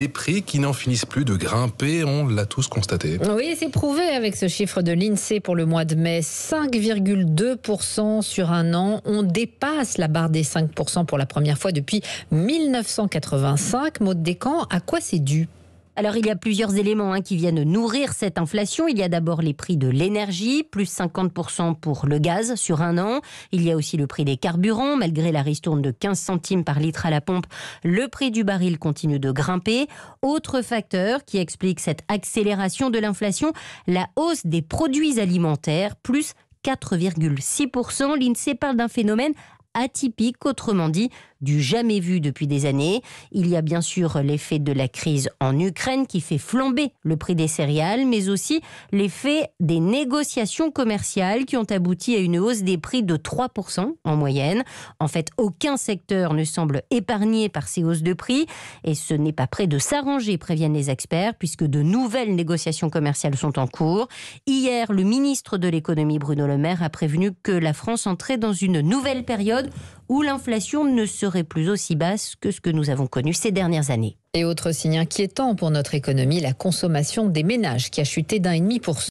Des prix qui n'en finissent plus de grimper, on l'a tous constaté. Oui, c'est prouvé avec ce chiffre de l'INSEE pour le mois de mai. 5,2% sur un an. On dépasse la barre des 5% pour la première fois depuis 1985. Maud Descamps, à quoi c'est dû alors il y a plusieurs éléments hein, qui viennent nourrir cette inflation. Il y a d'abord les prix de l'énergie, plus 50% pour le gaz sur un an. Il y a aussi le prix des carburants. Malgré la ristourne de 15 centimes par litre à la pompe, le prix du baril continue de grimper. Autre facteur qui explique cette accélération de l'inflation, la hausse des produits alimentaires, plus 4,6%. L'INSEE parle d'un phénomène atypique, autrement dit du jamais vu depuis des années. Il y a bien sûr l'effet de la crise en Ukraine qui fait flamber le prix des céréales, mais aussi l'effet des négociations commerciales qui ont abouti à une hausse des prix de 3% en moyenne. En fait, aucun secteur ne semble épargné par ces hausses de prix et ce n'est pas près de s'arranger, préviennent les experts, puisque de nouvelles négociations commerciales sont en cours. Hier, le ministre de l'économie Bruno Le Maire a prévenu que la France entrait dans une nouvelle période où l'inflation ne serait plus aussi basse que ce que nous avons connu ces dernières années. Et autre signe inquiétant pour notre économie, la consommation des ménages qui a chuté d'un et demi pour